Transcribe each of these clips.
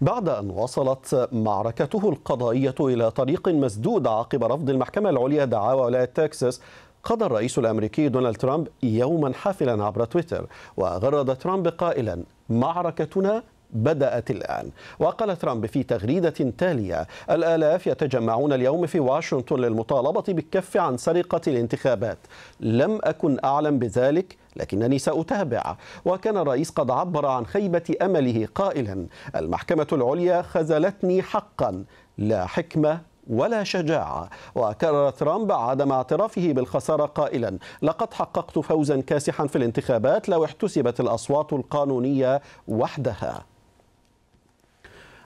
بعد أن وصلت معركته القضائية إلى طريق مسدود عقب رفض المحكمة العليا دعاوى ولاية تكساس قضى الرئيس الامريكي دونالد ترامب يوما حافلا عبر تويتر وغرد ترامب قائلا معركتنا بدأت الآن وقال ترامب في تغريدة تالية الآلاف يتجمعون اليوم في واشنطن للمطالبة بالكف عن سرقة الانتخابات لم أكن أعلم بذلك لكنني سأتابع وكان الرئيس قد عبر عن خيبة أمله قائلا المحكمة العليا خذلتني حقا لا حكمة ولا شجاعة وكرر ترامب عدم اعترافه بالخسارة قائلا لقد حققت فوزا كاسحا في الانتخابات لو احتسبت الأصوات القانونية وحدها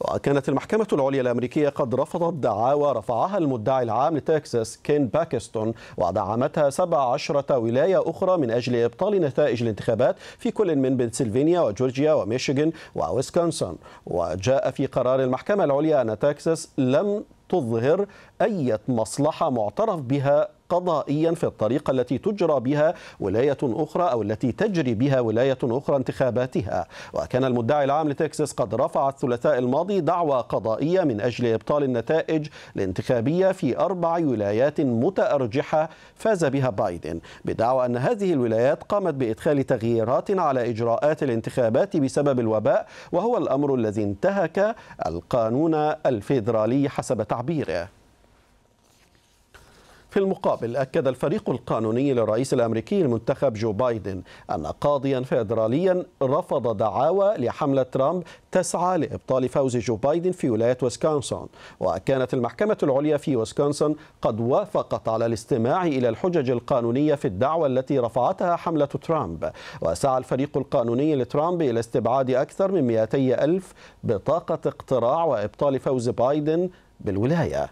وكانت المحكمة العليا الأمريكية قد رفضت دعاوى رفعها المدعي العام لتكساس كين باكستون ودعمتها 17 ولاية أخرى من أجل إبطال نتائج الانتخابات في كل من بنسلفانيا وجورجيا وميشيغان وويسكونسن وجاء في قرار المحكمة العليا أن تكساس لم تظهر أي مصلحة معترف بها قضائيا في الطريقة التي تجرى بها ولاية أخرى أو التي تجري بها ولاية أخرى انتخاباتها وكان المدعي العام لتكساس قد رفع الثلاثاء الماضي دعوى قضائية من أجل إبطال النتائج الانتخابية في أربع ولايات متأرجحة فاز بها بايدن بدعوى أن هذه الولايات قامت بإدخال تغييرات على إجراءات الانتخابات بسبب الوباء وهو الأمر الذي انتهك القانون الفيدرالي حسب تعبيره في المقابل أكد الفريق القانوني للرئيس الأمريكي المنتخب جو بايدن أن قاضيا فيدراليا رفض دعاوى لحملة ترامب تسعى لإبطال فوز جو بايدن في ولاية ويسكونسون وكانت المحكمة العليا في ويسكونسون قد وافقت على الاستماع إلى الحجج القانونية في الدعوى التي رفعتها حملة ترامب وسعى الفريق القانوني لترامب إلى استبعاد أكثر من 200 ألف بطاقة اقتراع وإبطال فوز بايدن بالولايه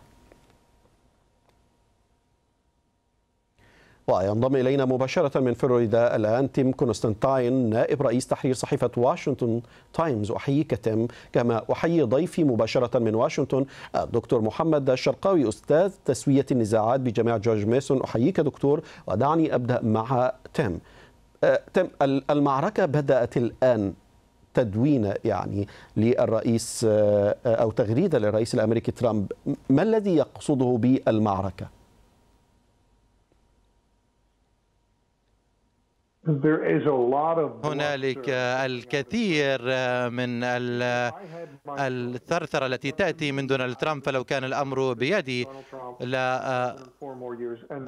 وينضم إلينا مباشرة من فلوريدا الآن تيم كونستانتاين نائب رئيس تحرير صحيفة واشنطن تايمز أحييك تيم كما أحيي ضيفي مباشرة من واشنطن الدكتور محمد الشرقاوي أستاذ تسوية النزاعات بجامعة جورج ميسون أحييك دكتور ودعني أبدأ مع تيم أه، تيم المعركة بدأت الآن تدوينة يعني للرئيس أه، أو تغريدة للرئيس الأمريكي ترامب ما الذي يقصده بالمعركة؟ هنالك الكثير من الثرثرة التي تأتي من دونالد ترامب فلو كان الأمر بيدي آه،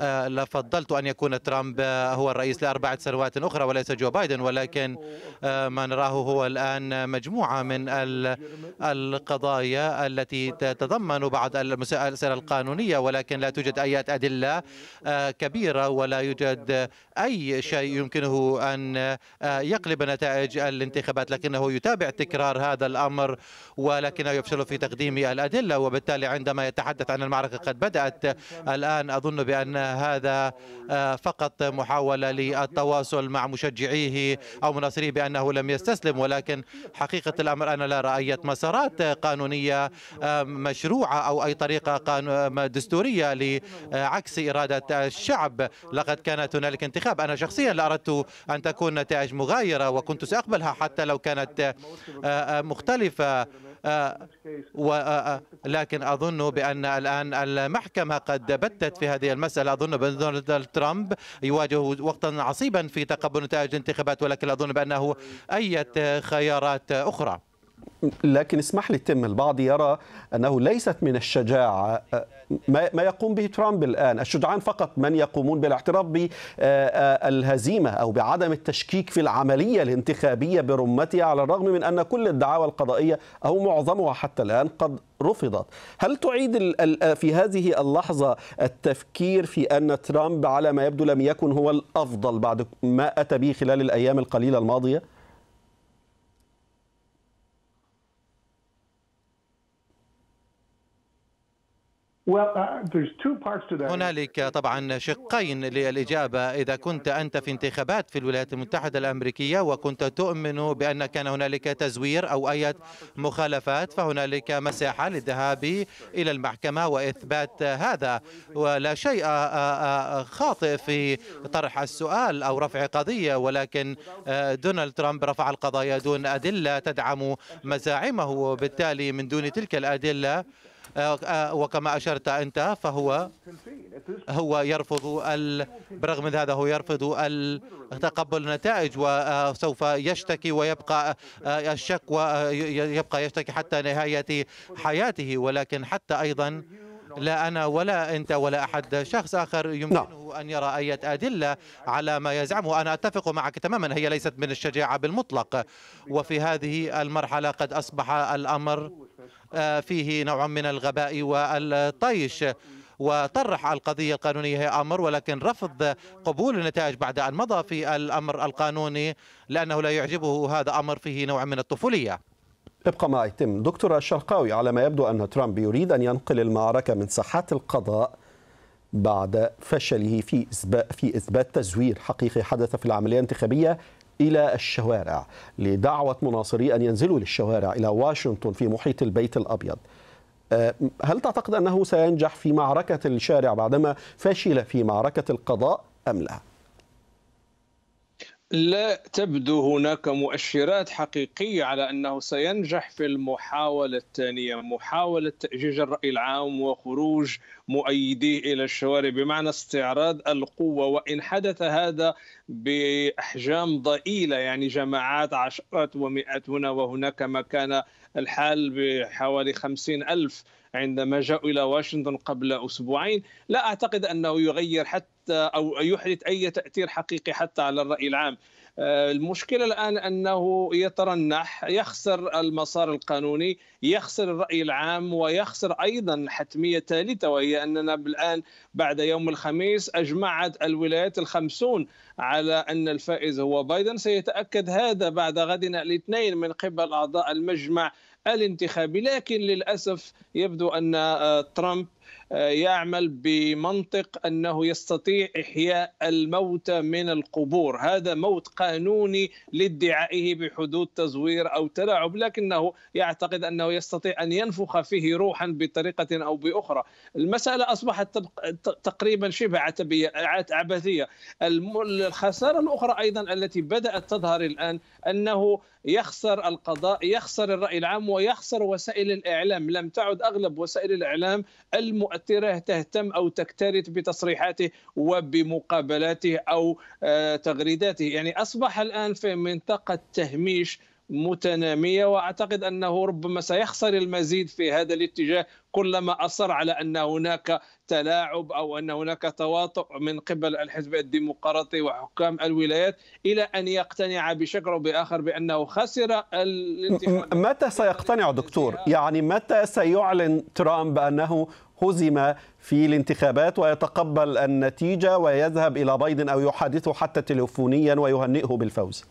آه، لفضلت أن يكون ترامب هو الرئيس لأربعة سنوات أخرى وليس جو بايدن ولكن آه، ما نراه هو الآن مجموعة من القضايا التي تتضمن بعض المسائل القانونية ولكن لا توجد أي أدلة كبيرة ولا يوجد أي شيء يمكن يمكنه أن آه، يقلب نتائج الانتخابات لكنه يتابع تكرار هذا الأمر ولكنه يفشل في تقديم الأدلة وبالتالي عندما يتحدث عن المعركة قد بدأت الآن أظن بأن هذا آه، فقط محاولة للتواصل مع مشجعيه أو مناصريه بأنه لم يستسلم ولكن حقيقة الأمر أنا لا رأيت مسارات قانونية آه، مشروعة أو أي طريقة دستورية لعكس إرادة الشعب لقد كانت هنالك انتخاب أنا شخصيا لا أردت أن تكون نتائج مغايرة وكنت سأقبلها حتى لو كانت آه، آه، مختلفة آه، ولكن أظن بأن الآن المحكمة قد بتت في هذه المسألة أظن بأن دونالد ترامب يواجه وقتا عصيبا في تقبل نتائج الانتخابات ولكن أظن بأنه أي خيارات أخرى لكن اسمح لي تم البعض يرى أنه ليست من الشجاعة ما يقوم به ترامب الآن الشجعان فقط من يقومون بالاعتراف بالهزيمة أو بعدم التشكيك في العملية الانتخابية برمتها على الرغم من أن كل الدعاوى القضائية أو معظمها حتى الآن قد رفضت هل تعيد في هذه اللحظة التفكير في أن ترامب على ما يبدو لم يكن هو الأفضل بعد ما أتى به خلال الأيام القليلة الماضية؟ Uh, هنالك طبعا شقين للإجابة إذا كنت أنت في انتخابات في الولايات المتحدة الأمريكية وكنت تؤمن بأن كان هنالك تزوير أو أي مخالفات فهنالك مساحة للذهاب إلى المحكمة وإثبات هذا ولا شيء آه، آه، آه، خاطئ في طرح السؤال أو رفع قضية ولكن دونالد ترامب رفع القضايا دون أدلة تدعم مزاعمه وبالتالي من دون تلك الأدلة آه، وكما أشرت أنت فهو هو يرفض ال... برغم من هذا هو يرفض تقبل النتائج وسوف يشتكي ويبقى آه، الشك ويبقى آه، يشتكي حتى نهاية حياته ولكن حتى أيضا لا أنا ولا أنت ولا أحد شخص آخر يمكنه نعم. أن يرى أي أدلة على ما يزعمه أنا أتفق معك تماما هي ليست من الشجاعة بالمطلق وفي هذه المرحلة قد أصبح الأمر آه، فيه نوع من الغباء والطيش وطرح القضية القانونية هي أمر ولكن رفض قبول النتائج بعد أن مضى في الأمر القانوني لأنه لا يعجبه هذا أمر فيه نوع من الطفولية ابقى معي تم دكتور الشرقاوي على ما يبدو أن ترامب يريد أن ينقل المعركة من ساحات القضاء بعد فشله في في إثبات تزوير حقيقي حدث في العملية الانتخابية إلى الشوارع لدعوة مناصري أن ينزلوا للشوارع إلى واشنطن في محيط البيت الأبيض آه، هل تعتقد أنه سينجح في معركة الشارع بعدما فشل في معركة القضاء أم لا؟ لا تبدو هناك مؤشرات حقيقية على أنه سينجح في المحاولة الثانية محاولة تأجيج الرأي العام وخروج مؤيديه إلى الشوارع بمعنى استعراض القوة وإن حدث هذا بأحجام ضئيلة يعني جماعات عشرات ومئات هنا وهناك ما كان الحال بحوالي خمسين ألف عندما جاءوا إلى واشنطن قبل أسبوعين لا أعتقد أنه يغير حتى أو يحدث أي تأثير حقيقي حتى على الرأي العام آه، المشكلة الآن أنه يترنح يخسر المسار القانوني يخسر الرأي العام ويخسر أيضا حتمية ثالثة وهي أننا الآن بعد يوم الخميس أجمعت الولايات الخمسون على أن الفائز هو بايدن سيتأكد هذا بعد غد الاثنين من قبل أعضاء المجمع الانتخابي لكن للأسف يبدو أن آه، ترامب يعمل بمنطق انه يستطيع احياء الموتى من القبور، هذا موت قانوني لادعائه بحدود تزوير او تلاعب، لكنه يعتقد انه يستطيع ان ينفخ فيه روحا بطريقه او باخرى، المساله اصبحت تقريبا شبه عبثيه، الخساره الاخرى ايضا التي بدات تظهر الان انه يخسر القضاء يخسر الرأي العام ويخسر وسائل الإعلام لم تعد أغلب وسائل الإعلام المؤثرة مؤثره تهتم او تكترث بتصريحاته وبمقابلاته او آه، تغريداته يعني اصبح الان في منطقه تهميش متناميه واعتقد انه ربما سيخسر المزيد في هذا الاتجاه كلما اصر على ان هناك تلاعب او ان هناك تواطؤ من قبل الحزب الديمقراطي وحكام الولايات الى ان يقتنع بشكل او باخر بانه خسر الانتخابات متى سيقتنع دكتور؟ يعني متى سيعلن ترامب انه هزم في الانتخابات ويتقبل النتيجة ويذهب إلى بايدن أو يحادثه حتى تلفونيا ويهنئه بالفوز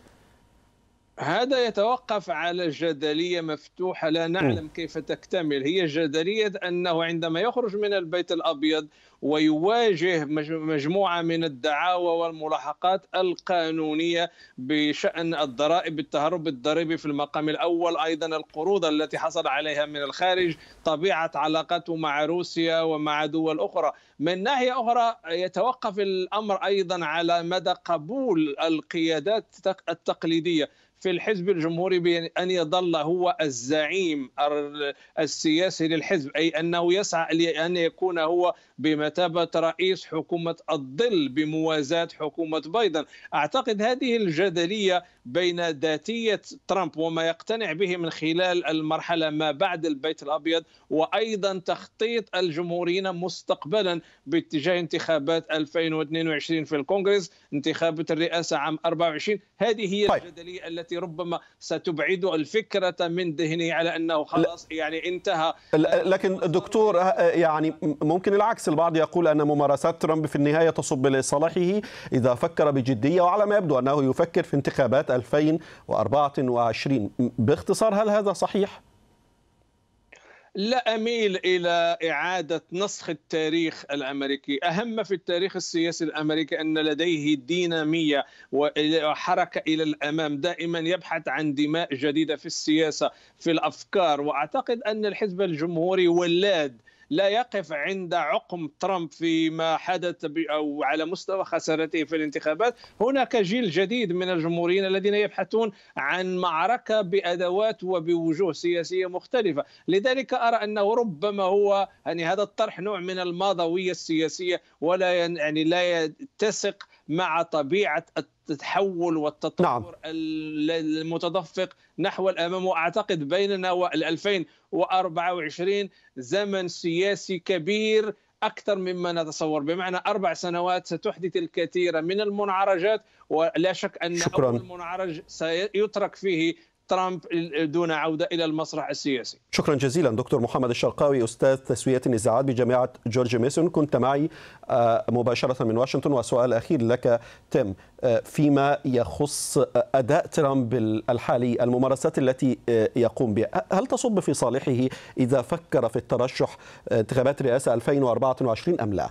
هذا يتوقف على جدلية مفتوحة لا نعلم كيف تكتمل هي جدلية أنه عندما يخرج من البيت الأبيض ويواجه مجموعة من الدعاوى والملاحقات القانونية بشأن الضرائب التهرب الضريبي في المقام الأول أيضا القروض التي حصل عليها من الخارج طبيعة علاقته مع روسيا ومع دول أخرى من ناحية أخرى يتوقف الأمر أيضا على مدى قبول القيادات التقليدية في الحزب الجمهوري بأن يظل هو الزعيم السياسي للحزب أي أنه يسعى لأن يكون هو بمثابة رئيس حكومة الظل بموازاة حكومة بايدن أعتقد هذه الجدلية بين ذاتية ترامب وما يقتنع به من خلال المرحلة ما بعد البيت الأبيض وأيضا تخطيط الجمهوريين مستقبلا باتجاه انتخابات 2022 في الكونغرس انتخابات الرئاسة عام 24 هذه هي طيب. الجدلية التي التي ربما ستبعد الفكره من ذهنه على انه خلاص يعني انتهى لكن دكتور يعني ممكن العكس البعض يقول ان ممارسات ترامب في النهايه تصب لصالحه اذا فكر بجديه وعلى ما يبدو انه يفكر في انتخابات 2024 باختصار هل هذا صحيح؟ لا اميل الى اعاده نسخ التاريخ الامريكي، اهم في التاريخ السياسي الامريكي ان لديه ديناميه وحركه الى الامام، دائما يبحث عن دماء جديده في السياسه، في الافكار، واعتقد ان الحزب الجمهوري ولاد لا يقف عند عقم ترامب فيما حدث او على مستوى خسارته في الانتخابات، هناك جيل جديد من الجمهوريين الذين يبحثون عن معركه بادوات وبوجوه سياسيه مختلفه، لذلك ارى انه ربما هو يعني هذا الطرح نوع من الماضويه السياسيه ولا يعني لا يتسق مع طبيعه التحول والتطور نعم. المتدفق نحو الامام واعتقد بيننا وال2024 زمن سياسي كبير اكثر مما نتصور بمعنى اربع سنوات ستحدث الكثير من المنعرجات ولا شك ان شكرا. اول منعرج سيترك فيه ترامب دون عودة إلى المسرح السياسي شكرا جزيلا دكتور محمد الشرقاوي أستاذ تسوية النزاعات بجامعة جورج ميسون كنت معي آه، مباشرة من واشنطن وسؤال أخير لك تيم آه، فيما يخص آه، أداء ترامب الحالي الممارسات التي يقوم بها هل تصب في صالحه إذا فكر في الترشح انتخابات رئاسة 2024 أم لا؟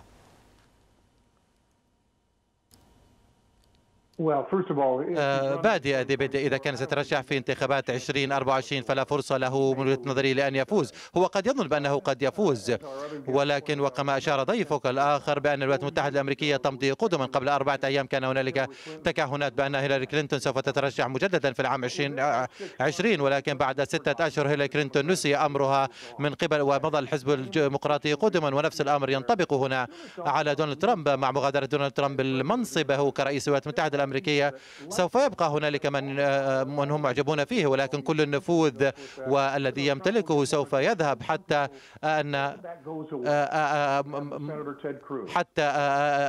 آه، بادئ بدء إذا كان سترشح في انتخابات 2024 فلا فرصة له من وجهة نظري لأن يفوز هو قد يظن بأنه قد يفوز ولكن وكما أشار ضيفك الآخر بأن الولايات المتحدة الأمريكية تمضي قدما قبل أربعة أيام كان هنالك تكهنات بأن هيلاري كلينتون سوف تترشح مجددا في العام 2020 آه، ولكن بعد ستة أشهر هيلاري كلينتون نسي أمرها من قبل ومضى الحزب الديمقراطي قدما ونفس الأمر ينطبق هنا على دونالد ترامب مع مغادرة دونالد ترامب المنصبه كرئيس الولايات المتحدة الأمريكية سوف يبقى هنالك من من هم معجبون فيه ولكن كل النفوذ والذي يمتلكه سوف يذهب حتى أن حتى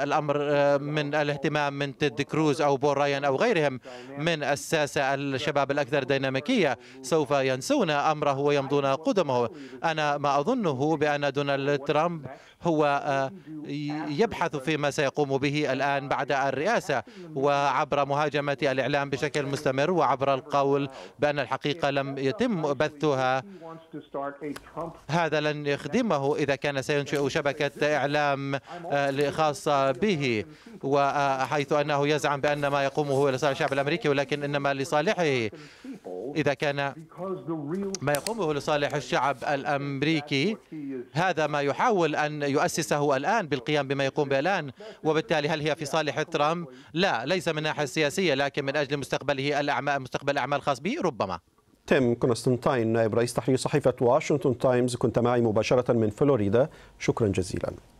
الأمر من الاهتمام من تيد كروز أو بول رايان أو غيرهم من الساسة الشباب الأكثر ديناميكية سوف ينسون أمره ويمضون قدمه أنا ما أظنه بأن دونالد ترامب هو آه، يبحث فيما سيقوم به الآن بعد الرئاسة و عبر مهاجمة الإعلام بشكل مستمر وعبر القول بأن الحقيقة لم يتم بثها هذا لن يخدمه إذا كان سينشئ شبكة إعلام آه، خاصة به وحيث أنه يزعم بأن ما يقومه هو لصالح الشعب الأمريكي ولكن إنما لصالحه إذا كان ما يقومه لصالح الشعب الأمريكي هذا ما يحاول أن يؤسسه الآن بالقيام بما يقوم به الآن وبالتالي هل هي في صالح ترامب؟ لا ليس من الناحيه السياسيه لكن من اجل مستقبله الاعمال مستقبل الاعمال الخاص به ربما تيم كونستنتاين نائب رئيس تحرير صحيفه واشنطن تايمز كنت معي مباشره من فلوريدا شكرا جزيلا